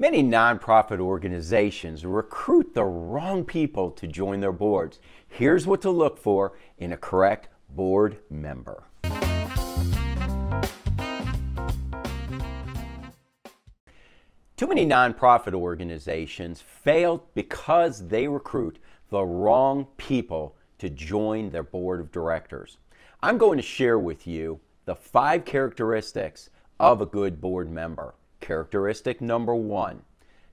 Many nonprofit organizations recruit the wrong people to join their boards. Here's what to look for in a correct board member. Too many nonprofit organizations fail because they recruit the wrong people to join their board of directors. I'm going to share with you the five characteristics of a good board member. Characteristic number one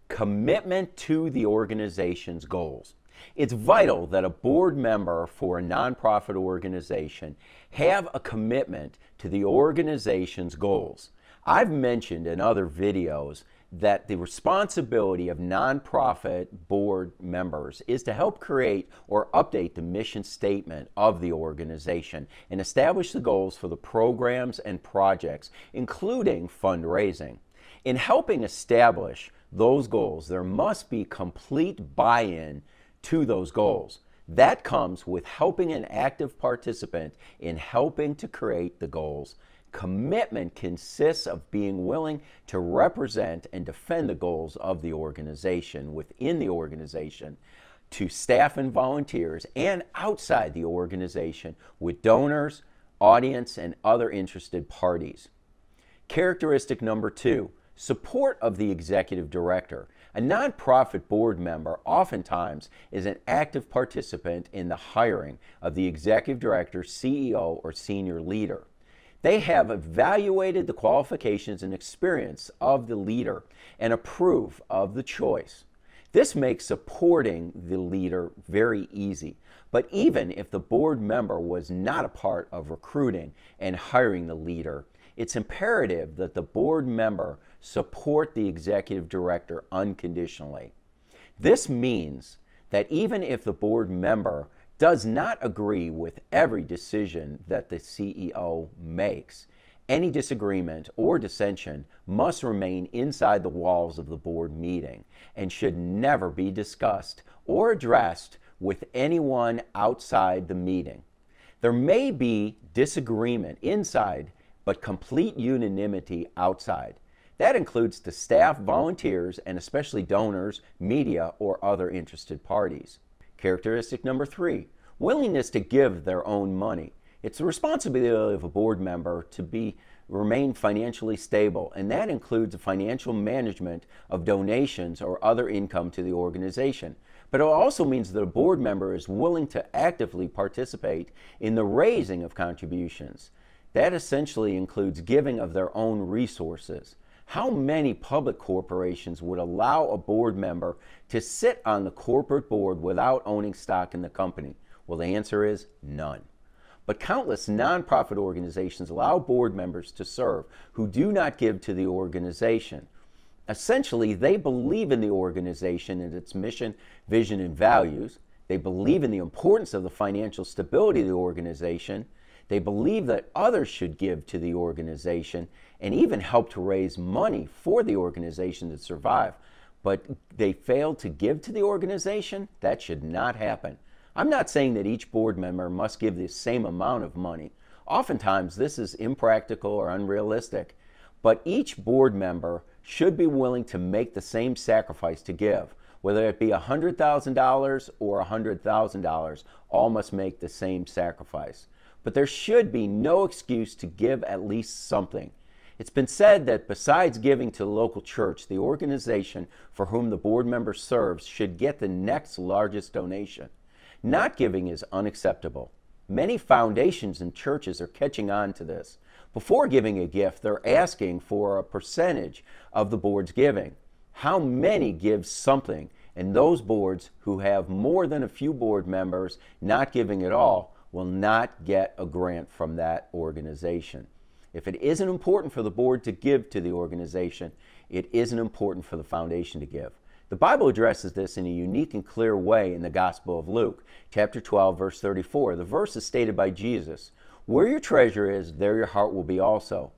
commitment to the organization's goals. It's vital that a board member for a nonprofit organization have a commitment to the organization's goals. I've mentioned in other videos that the responsibility of nonprofit board members is to help create or update the mission statement of the organization and establish the goals for the programs and projects, including fundraising. In helping establish those goals, there must be complete buy in to those goals. That comes with helping an active participant in helping to create the goals. Commitment consists of being willing to represent and defend the goals of the organization within the organization to staff and volunteers and outside the organization with donors, audience, and other interested parties. Characteristic number two Support of the executive director. A nonprofit board member oftentimes is an active participant in the hiring of the executive director, CEO, or senior leader. They have evaluated the qualifications and experience of the leader and approve of the choice. This makes supporting the leader very easy. But even if the board member was not a part of recruiting and hiring the leader, it's imperative that the board member support the executive director unconditionally. This means that even if the board member does not agree with every decision that the CEO makes, any disagreement or dissension must remain inside the walls of the board meeting and should never be discussed or addressed with anyone outside the meeting. There may be disagreement inside but complete unanimity outside. That includes the staff, volunteers, and especially donors, media, or other interested parties. Characteristic number three willingness to give their own money. It's the responsibility of a board member to be remain financially stable, and that includes the financial management of donations or other income to the organization. But it also means that a board member is willing to actively participate in the raising of contributions. That essentially includes giving of their own resources. How many public corporations would allow a board member to sit on the corporate board without owning stock in the company? Well, the answer is none. But countless nonprofit organizations allow board members to serve who do not give to the organization. Essentially, they believe in the organization and its mission, vision, and values. They believe in the importance of the financial stability of the organization they believe that others should give to the organization and even help to raise money for the organization to survive. But they fail to give to the organization? That should not happen. I'm not saying that each board member must give the same amount of money. Oftentimes, this is impractical or unrealistic, but each board member should be willing to make the same sacrifice to give. Whether it be $100,000 or $100,000, all must make the same sacrifice but there should be no excuse to give at least something. It's been said that besides giving to the local church, the organization for whom the board member serves should get the next largest donation. Not giving is unacceptable. Many foundations and churches are catching on to this. Before giving a gift, they're asking for a percentage of the board's giving. How many give something? And those boards who have more than a few board members not giving at all will not get a grant from that organization. If it isn't important for the board to give to the organization, it isn't important for the foundation to give. The Bible addresses this in a unique and clear way in the Gospel of Luke, chapter 12, verse 34. The verse is stated by Jesus Where your treasure is, there your heart will be also.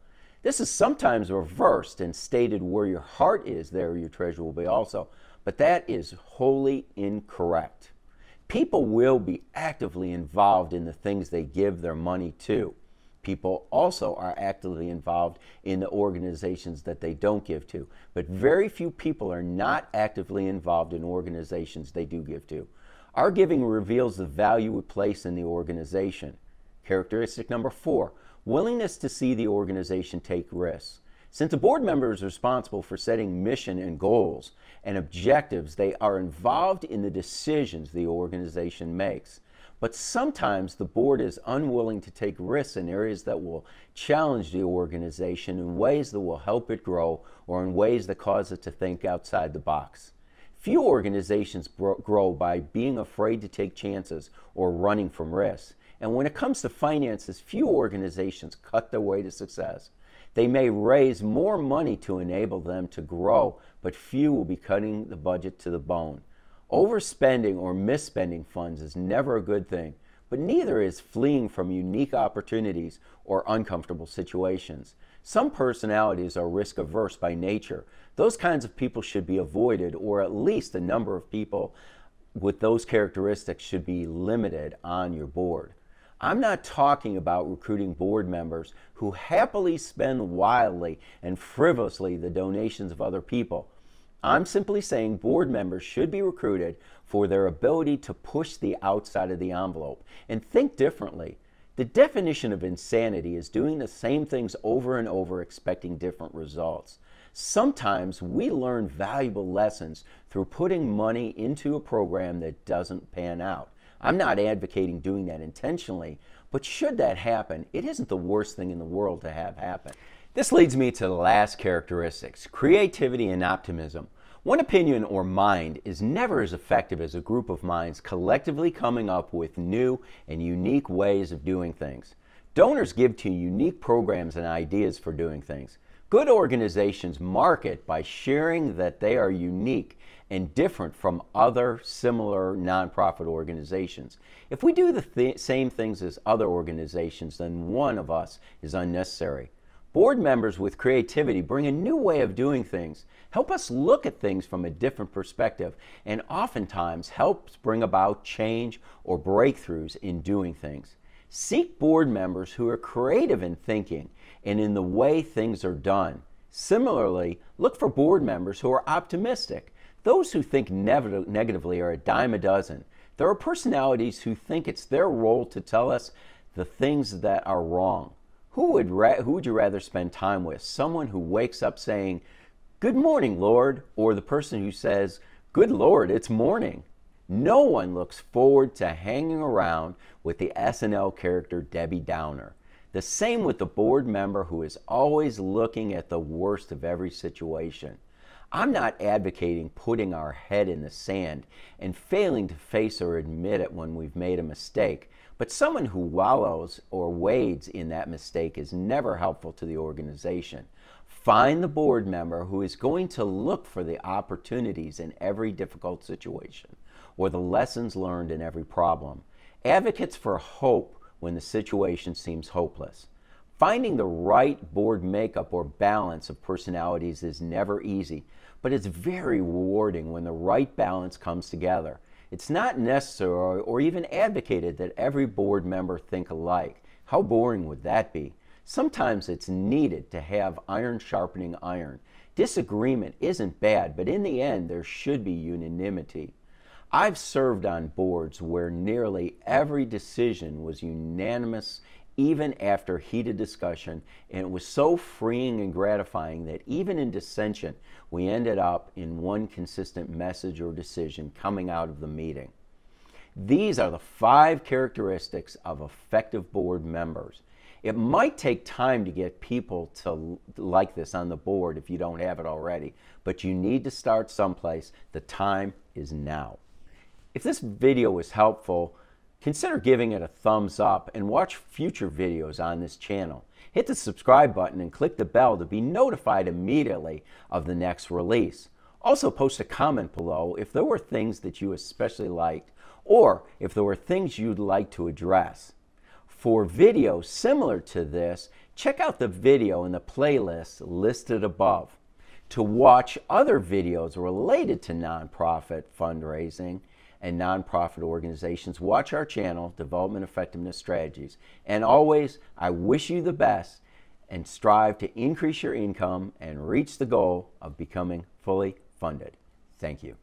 This is sometimes reversed and stated where your heart is, there your treasure will be also. But that is wholly incorrect people will be actively involved in the things they give their money to. People also are actively involved in the organizations that they don't give to. But very few people are not actively involved in organizations they do give to. Our giving reveals the value we place in the organization. Characteristic number four willingness to see the organization take risks. Since a board member is responsible for setting mission and goals and objectives, they are involved in the decisions the organization makes. But sometimes the board is unwilling to take risks in areas that will challenge the organization in ways that will help it grow or in ways that cause it to think outside the box. Few organizations grow by being afraid to take chances or running from risks. And when it comes to finances, few organizations cut their way to success. They may raise more money to enable them to grow, but few will be cutting the budget to the bone. Overspending or misspending funds is never a good thing, but neither is fleeing from unique opportunities or uncomfortable situations. Some personalities are risk averse by nature. Those kinds of people should be avoided, or at least a number of people with those characteristics should be limited on your board. I'm not talking about recruiting board members who happily spend wildly and frivolously the donations of other people. I'm simply saying board members should be recruited for their ability to push the outside of the envelope and think differently. The definition of insanity is doing the same things over and over expecting different results. Sometimes we learn valuable lessons through putting money into a program that doesn't pan out. I'm not advocating doing that intentionally, but should that happen, it isn't the worst thing in the world to have happen. This leads me to the last characteristics creativity and optimism. One opinion or mind is never as effective as a group of minds collectively coming up with new and unique ways of doing things. Donors give to unique programs and ideas for doing things. Good organizations market by sharing that they are unique and different from other similar nonprofit organizations. If we do the th same things as other organizations, then one of us is unnecessary. Board members with creativity bring a new way of doing things, help us look at things from a different perspective, and oftentimes helps bring about change or breakthroughs in doing things. Seek board members who are creative in thinking and in the way things are done. Similarly, look for board members who are optimistic. Those who think negatively are a dime a dozen. There are personalities who think it's their role to tell us the things that are wrong. Who would, ra- who would you rather spend time with? Someone who wakes up saying, Good morning, Lord, or the person who says, Good Lord, it's morning. No one looks forward to hanging around with the SNL character Debbie Downer. The same with the board member who is always looking at the worst of every situation. I'm not advocating putting our head in the sand and failing to face or admit it when we've made a mistake, but someone who wallows or wades in that mistake is never helpful to the organization. Find the board member who is going to look for the opportunities in every difficult situation or the lessons learned in every problem. Advocates for hope when the situation seems hopeless. Finding the right board makeup or balance of personalities is never easy, but it's very rewarding when the right balance comes together. It's not necessary or even advocated that every board member think alike. How boring would that be? Sometimes it's needed to have iron sharpening iron. Disagreement isn't bad, but in the end, there should be unanimity. I've served on boards where nearly every decision was unanimous, even after heated discussion, and it was so freeing and gratifying that even in dissension, we ended up in one consistent message or decision coming out of the meeting. These are the five characteristics of effective board members. It might take time to get people to like this on the board if you don't have it already, but you need to start someplace. The time is now. If this video was helpful, consider giving it a thumbs up and watch future videos on this channel. Hit the subscribe button and click the bell to be notified immediately of the next release. Also post a comment below if there were things that you especially liked or if there were things you'd like to address. For videos similar to this, check out the video in the playlist listed above. To watch other videos related to nonprofit fundraising, and nonprofit organizations. Watch our channel, Development Effectiveness Strategies. And always, I wish you the best and strive to increase your income and reach the goal of becoming fully funded. Thank you.